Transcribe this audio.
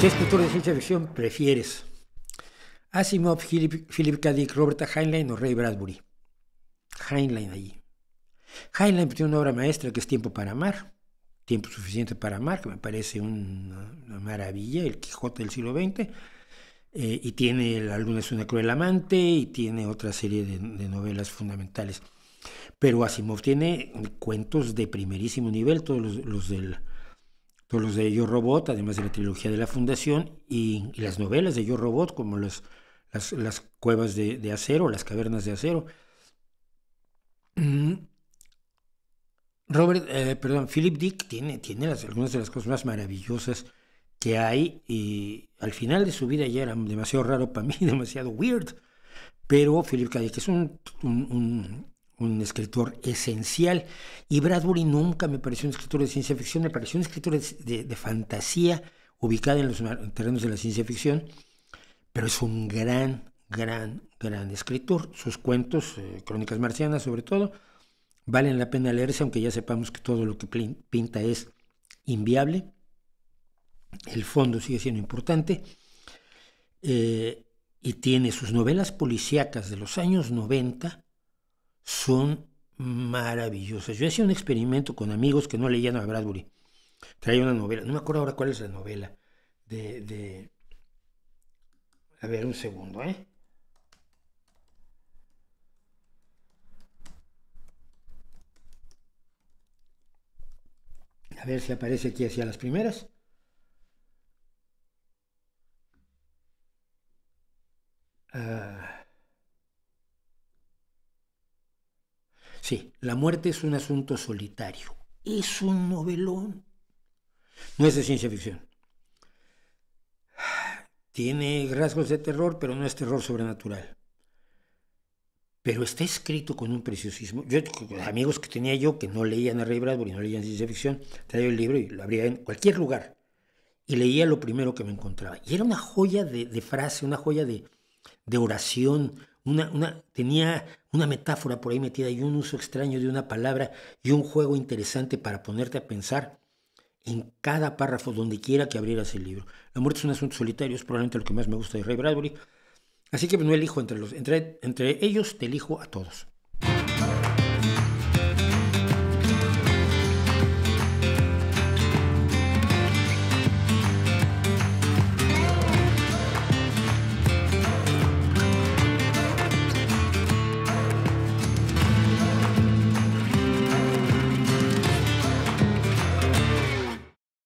¿Qué escritor de ciencia ficción prefieres? Asimov, Philip, K. Dick, Roberta Heinlein o Ray Bradbury. Heinlein allí. Heinlein tiene una obra maestra que es Tiempo para amar. Tiempo suficiente para amar, que me parece una, maravilla, el Quijote del siglo XX. Eh, y tiene La luna es una cruel amante y tiene otra serie de, novelas fundamentales. Pero Asimov tiene cuentos de primerísimo nivel, todos los del los de Yo Robot, además de la trilogía de la Fundación, y, las novelas de Yo Robot, como las, las, cuevas de, acero, las cavernas de acero. Mm. Robert, eh, Philip Dick tiene, tiene algunas de las cosas más maravillosas que hay, y al final de su vida ya era demasiado raro para mí, demasiado weird, pero Philip es un un escritor esencial. Y Bradbury nunca me pareció un escritor de ciencia ficción, me pareció un escritor de, fantasía ubicada en los terrenos de la ciencia ficción, pero es un gran, gran, gran escritor. Sus cuentos, eh, Crónicas Marcianas sobre todo, valen la pena leerse, aunque ya sepamos que todo lo que pinta es inviable. El fondo sigue siendo importante. Eh, y tiene sus novelas policíacas de los años 90, son maravillosas. Yo hacía un experimento con amigos que no leían a Bradbury. Traía una novela, no me acuerdo ahora cuál es la novela, de, A ver, un segundo, ¿eh? A ver si aparece aquí hacia las primeras. ah Sí, La muerte es un asunto solitario. Es un novelón. No es de ciencia ficción. Tiene rasgos de terror, pero no es terror sobrenatural. Pero está escrito con un preciosismo. Yo, amigos que tenía yo que no leían a Ray Bradbury, no leían ciencia ficción, traía el libro y lo abría en cualquier lugar. Y leía lo primero que me encontraba. Y era una joya de, frase, una joya de, de oración, una, tenía una metáfora por ahí metida y un uso extraño de una palabra y un juego interesante para ponerte a pensar en cada párrafo, donde quiera que abrieras el libro. La muerte es un asunto solitario, es probablemente lo que más me gusta de Ray Bradbury. Así que no elijo entre los, entre, entre ellos, te elijo a todos.